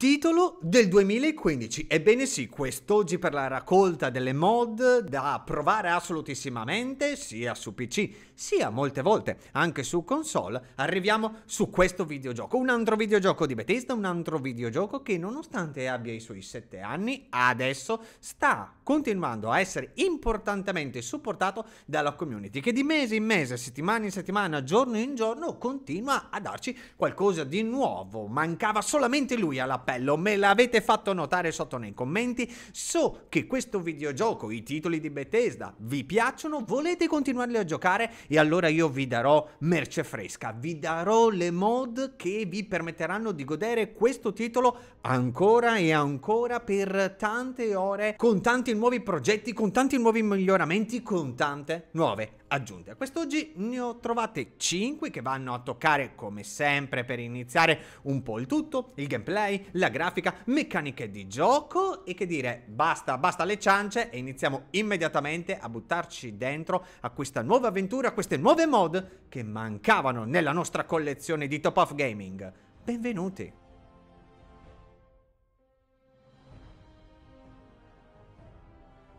Titolo del 2015. Ebbene sì, quest'oggi per la raccolta delle mod da provare assolutissimamente sia su PC sia molte volte anche su console, arriviamo su questo videogioco. Un altro videogioco di Betista, un altro videogioco che nonostante abbia i suoi 7 anni, adesso sta continuando a essere importantemente supportato dalla community che di mese in mese, settimana in settimana, giorno in giorno continua a darci qualcosa di nuovo. Mancava solamente lui alla appello, me l'avete fatto notare sotto nei commenti, so che questo videogioco, i titoli di Bethesda, vi piacciono, volete continuarli a giocare e allora io vi darò merce fresca, vi darò le mod che vi permetteranno di godere questo titolo ancora e ancora per tante ore, con tanti nuovi progetti, con tanti nuovi miglioramenti, con tante nuove aggiunte. A quest'oggi ne ho trovate 5 che vanno a toccare come sempre per iniziare un po' il tutto, il gameplay, la grafica, meccaniche di gioco e che dire basta, basta le ciance e iniziamo immediatamente a buttarci dentro a questa nuova avventura, a queste nuove mod che mancavano nella nostra collezione di Top Off Gaming. Benvenuti!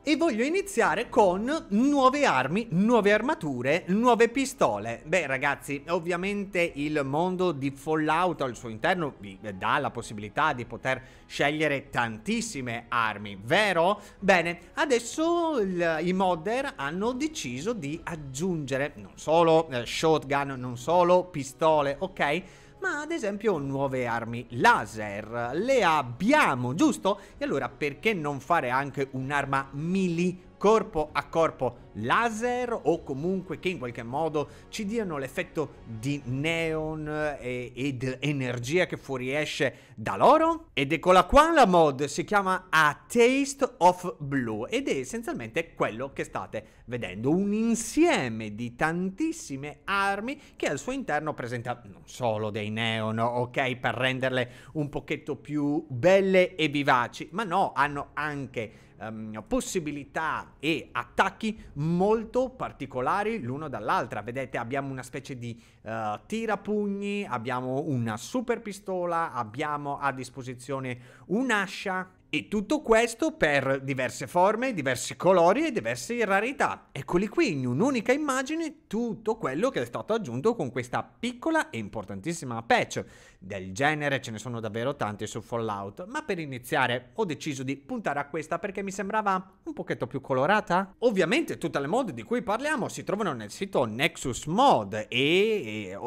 E voglio iniziare con nuove armi, nuove armature, nuove pistole. Beh ragazzi, ovviamente il mondo di Fallout al suo interno vi dà la possibilità di poter scegliere tantissime armi, vero? Bene, adesso il, i modder hanno deciso di aggiungere non solo eh, shotgun, non solo pistole, ok? ma ad esempio nuove armi laser. Le abbiamo, giusto? E allora perché non fare anche un'arma melee corpo a corpo laser o comunque che in qualche modo ci diano l'effetto di neon eh, e, ed energia che fuoriesce da loro. Ed eccola qua la mod, si chiama A Taste of Blue ed è essenzialmente quello che state vedendo, un insieme di tantissime armi che al suo interno presenta non solo dei neon, ok, per renderle un pochetto più belle e vivaci, ma no, hanno anche um, possibilità e attacchi molto particolari l'uno dall'altra. Vedete, abbiamo una specie di uh, tirapugni, abbiamo una super pistola, abbiamo a disposizione un'ascia e tutto questo per diverse forme, diversi colori e diverse rarità. Eccoli qui in un'unica immagine tutto quello che è stato aggiunto con questa piccola e importantissima patch. Del genere ce ne sono davvero tante su Fallout, ma per iniziare ho deciso di puntare a questa perché mi sembrava un pochetto più colorata. Ovviamente tutte le mod di cui parliamo si trovano nel sito Nexus Mod e,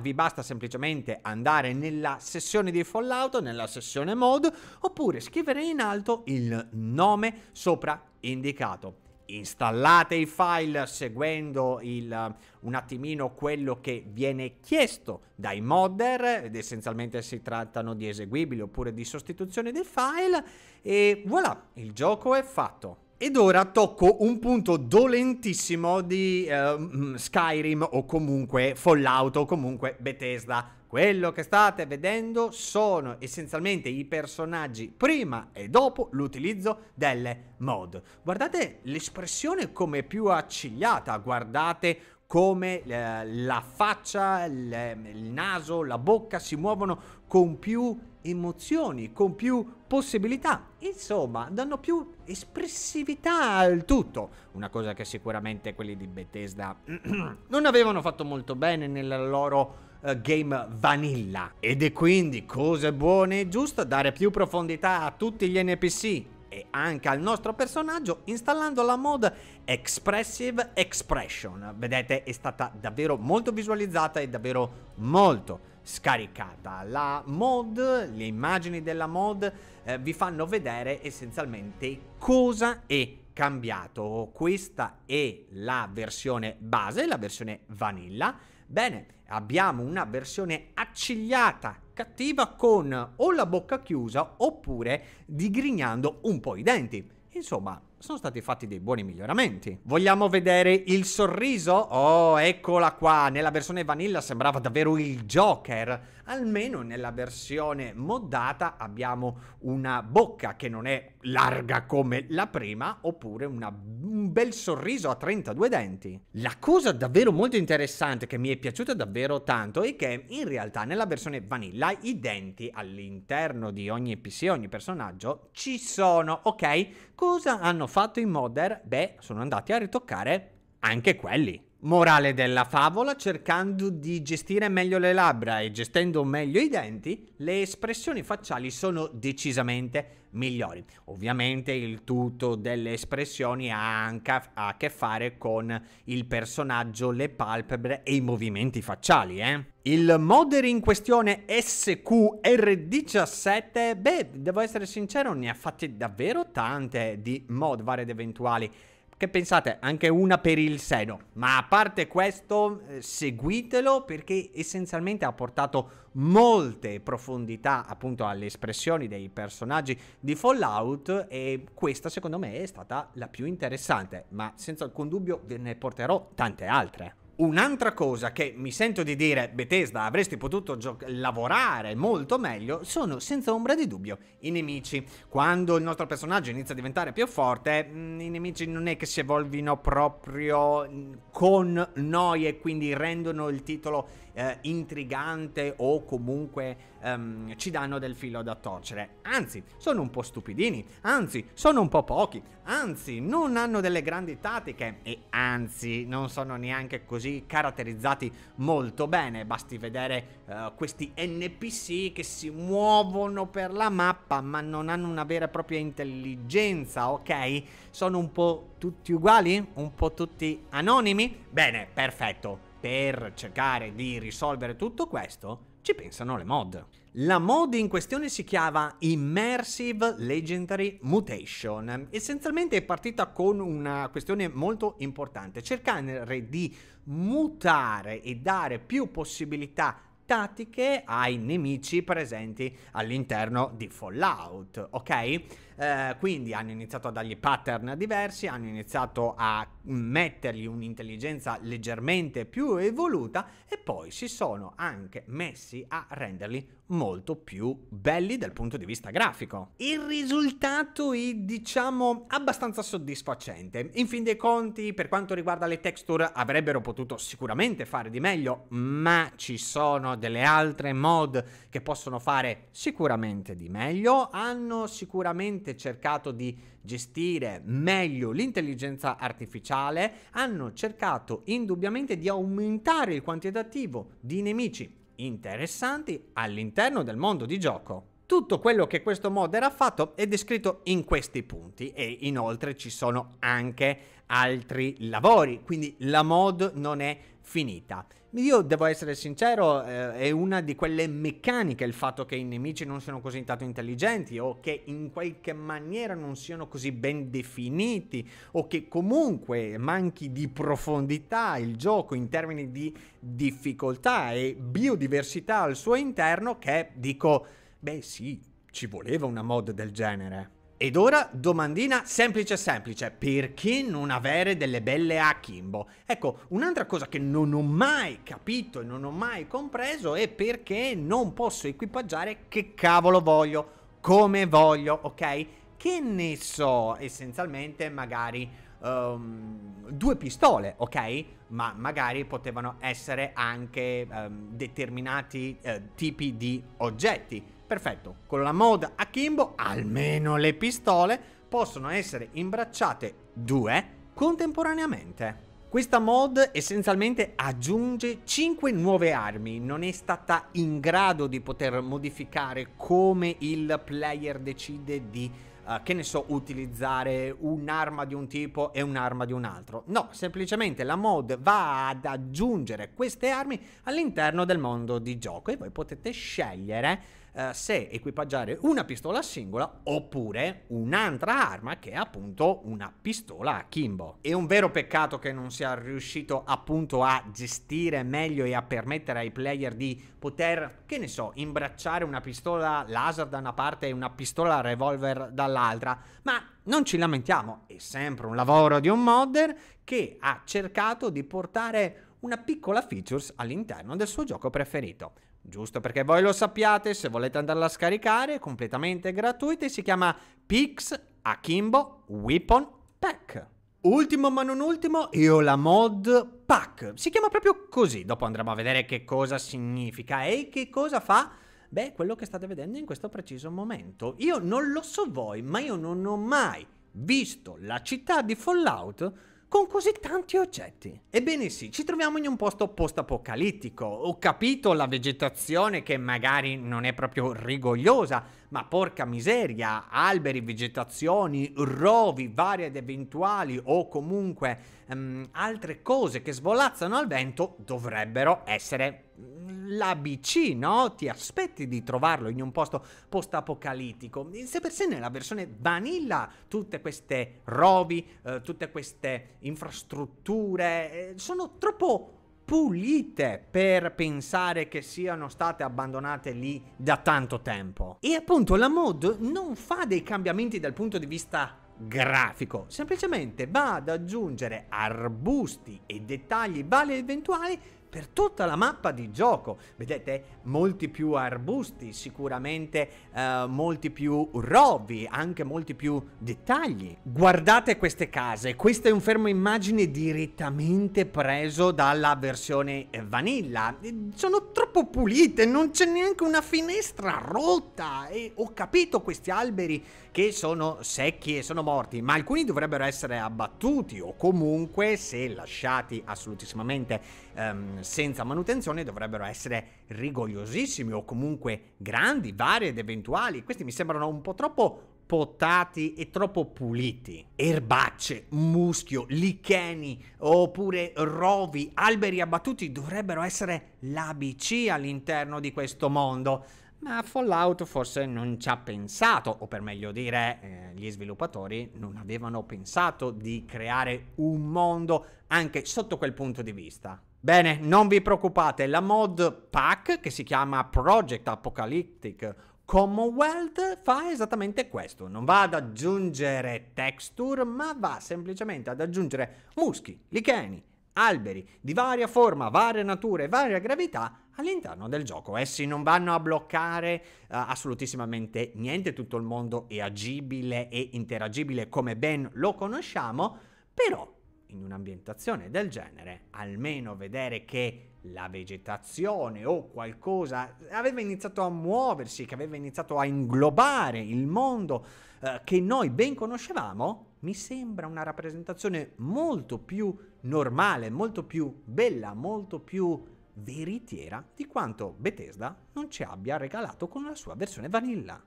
vi basta semplicemente andare nella sessione di Fallout, nella sessione mod, oppure scrivere in alto il nome sopra indicato installate i file seguendo il, um, un attimino quello che viene chiesto dai modder ed essenzialmente si trattano di eseguibili oppure di sostituzione dei file e voilà il gioco è fatto ed ora tocco un punto dolentissimo di eh, Skyrim o comunque Fallout o comunque Bethesda quello che state vedendo sono essenzialmente i personaggi prima e dopo l'utilizzo delle mod. Guardate l'espressione come più accigliata, guardate come eh, la faccia, il, ehm, il naso, la bocca si muovono con più emozioni, con più possibilità, insomma, danno più espressività al tutto, una cosa che sicuramente quelli di Bethesda non avevano fatto molto bene nella loro uh, game vanilla. Ed è quindi cosa buona e giusta dare più profondità a tutti gli NPC e anche al nostro personaggio installando la mod Expressive Expression. Vedete è stata davvero molto visualizzata e davvero molto scaricata. La mod, le immagini della mod eh, vi fanno vedere essenzialmente cosa è cambiato. Questa è la versione base, la versione vanilla Bene, abbiamo una versione accigliata, cattiva con o la bocca chiusa oppure digrignando un po' i denti. Insomma, sono stati fatti dei buoni miglioramenti. Vogliamo vedere il sorriso? Oh, eccola qua. Nella versione vanilla sembrava davvero il Joker. Almeno nella versione moddata abbiamo una bocca che non è larga come la prima, oppure una, un bel sorriso a 32 denti. La cosa davvero molto interessante che mi è piaciuta davvero tanto è che in realtà nella versione vanilla i denti all'interno di ogni PC, ogni personaggio, ci sono, ok? Cosa hanno fatto i modder, beh, sono andati a ritoccare anche quelli. Morale della favola, cercando di gestire meglio le labbra e gestendo meglio i denti, le espressioni facciali sono decisamente migliori. Ovviamente il tutto delle espressioni ha anche a che fare con il personaggio, le palpebre e i movimenti facciali, eh? Il modder in questione SQR17, beh, devo essere sincero, ne ha fatte davvero tante di mod varie ed eventuali che pensate? Anche una per il seno. Ma a parte questo, eh, seguitelo perché essenzialmente ha portato molte profondità appunto alle espressioni dei personaggi di Fallout e questa secondo me è stata la più interessante, ma senza alcun dubbio ve ne porterò tante altre. Un'altra cosa che mi sento di dire, Bethesda, avresti potuto gio- lavorare molto meglio, sono senza ombra di dubbio i nemici. Quando il nostro personaggio inizia a diventare più forte, mh, mm, i nemici non è che si evolvino proprio mm, con noi e quindi rendono il titolo eh, intrigante o comunque ehm, ci danno del filo da torcere. Anzi, sono un po' stupidini, anzi, sono un po' pochi, anzi non hanno delle grandi tattiche e anzi non sono neanche così caratterizzati molto bene, basti vedere uh, questi NPC che si muovono per la mappa ma non hanno una vera e propria intelligenza, ok? Sono un po' tutti uguali? Un po' tutti anonimi? Bene, perfetto, per cercare di risolvere tutto questo ci pensano le mod. La mod in questione si chiama Immersive Legendary Mutation. Essenzialmente è partita con una questione molto importante, cercare di mutare e dare più possibilità tattiche ai nemici presenti all'interno di Fallout, ok? Eh, quindi hanno iniziato a dargli pattern diversi, hanno iniziato a mettergli un'intelligenza leggermente più evoluta e poi si sono anche messi a renderli molto più belli dal punto di vista grafico. Il risultato è diciamo abbastanza soddisfacente. In fin dei conti, per quanto riguarda le texture, avrebbero potuto sicuramente fare di meglio, ma ci sono delle altre mod che possono fare sicuramente di meglio, hanno sicuramente veramente cercato di gestire meglio l'intelligenza artificiale, hanno cercato indubbiamente di aumentare il quantitativo di nemici interessanti all'interno del mondo di gioco. Tutto quello che questo modder ha fatto è descritto in questi punti e inoltre ci sono anche altri lavori, quindi la mod non è finita. Io devo essere sincero, eh, è una di quelle meccaniche il fatto che i nemici non siano così tanto intelligenti o che in qualche maniera non siano così ben definiti o che comunque manchi di profondità il gioco in termini di difficoltà e biodiversità al suo interno che dico, beh sì, ci voleva una mod del genere. Ed ora domandina semplice semplice, perché non avere delle belle Akimbo? Ecco, un'altra cosa che non ho mai capito e non ho mai compreso è perché non posso equipaggiare che cavolo voglio, come voglio, ok? Che ne so, essenzialmente magari um, due pistole, ok? Ma magari potevano essere anche um, determinati uh, tipi di oggetti Perfetto, con la mod Akimbo almeno le pistole possono essere imbracciate due contemporaneamente. Questa mod essenzialmente aggiunge 5 nuove armi, non è stata in grado di poter modificare come il player decide di, uh, che ne so, utilizzare un'arma di un tipo e un'arma di un altro. No, semplicemente la mod va ad aggiungere queste armi all'interno del mondo di gioco e voi potete scegliere eh, se equipaggiare una pistola singola oppure un'altra arma che è appunto una pistola a Kimbo. È un vero peccato che non sia riuscito appunto a gestire meglio e a permettere ai player di poter, che ne so, imbracciare una pistola laser da una parte e una pistola revolver dall'altra, ma non ci lamentiamo, è sempre un lavoro di un modder che ha cercato di portare una piccola features all'interno del suo gioco preferito. Giusto perché voi lo sappiate, se volete andarla a scaricare è completamente gratuita e si chiama Pix Akimbo Weapon Pack. Ultimo ma non ultimo, io la mod pack. Si chiama proprio così, dopo andremo a vedere che cosa significa e che cosa fa. Beh, quello che state vedendo in questo preciso momento. Io non lo so voi, ma io non ho mai visto la città di Fallout con così tanti oggetti? Ebbene sì, ci troviamo in un posto post-apocalittico. Ho capito la vegetazione che magari non è proprio rigogliosa, ma porca miseria, alberi, vegetazioni, rovi vari ed eventuali o comunque um, altre cose che svolazzano al vento dovrebbero essere mm, l'ABC, no? Ti aspetti di trovarlo in un posto post-apocalittico. Se per sé nella versione vanilla tutte queste rovi, eh, tutte queste infrastrutture eh, sono troppo pulite per pensare che siano state abbandonate lì da tanto tempo. E appunto la mod non fa dei cambiamenti dal punto di vista grafico, semplicemente va ad aggiungere arbusti e dettagli vari eventuali per tutta la mappa di gioco. Vedete molti più arbusti, sicuramente eh, molti più rovi, anche molti più dettagli. Guardate queste case, questo è un fermo immagine direttamente preso dalla versione vanilla. Sono troppo pulite, non c'è neanche una finestra rotta e ho capito questi alberi che sono secchi e sono morti, ma alcuni dovrebbero essere abbattuti o comunque se lasciati assolutissimamente ehm, senza manutenzione dovrebbero essere rigogliosissimi o comunque grandi, vari ed eventuali. Questi mi sembrano un po' troppo potati e troppo puliti. Erbacce, muschio, licheni oppure rovi, alberi abbattuti dovrebbero essere l'ABC all'interno di questo mondo. Ma Fallout forse non ci ha pensato, o per meglio dire, eh, gli sviluppatori non avevano pensato di creare un mondo anche sotto quel punto di vista. Bene, non vi preoccupate, la mod pack che si chiama Project Apocalyptic Commonwealth fa esattamente questo, non va ad aggiungere texture, ma va semplicemente ad aggiungere muschi, licheni, alberi di varia forma, varia natura e varia gravità all'interno del gioco. Essi non vanno a bloccare uh, assolutissimamente niente, tutto il mondo è agibile e interagibile come ben lo conosciamo, però in un'ambientazione del genere, almeno vedere che la vegetazione o qualcosa aveva iniziato a muoversi, che aveva iniziato a inglobare il mondo eh, che noi ben conoscevamo, mi sembra una rappresentazione molto più normale, molto più bella, molto più veritiera di quanto Bethesda non ci abbia regalato con la sua versione vanilla.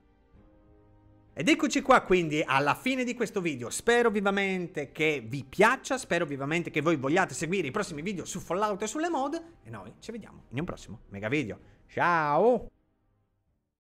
Ed eccoci qua quindi alla fine di questo video, spero vivamente che vi piaccia, spero vivamente che voi vogliate seguire i prossimi video su Fallout e sulle mod e noi ci vediamo in un prossimo mega video. Ciao!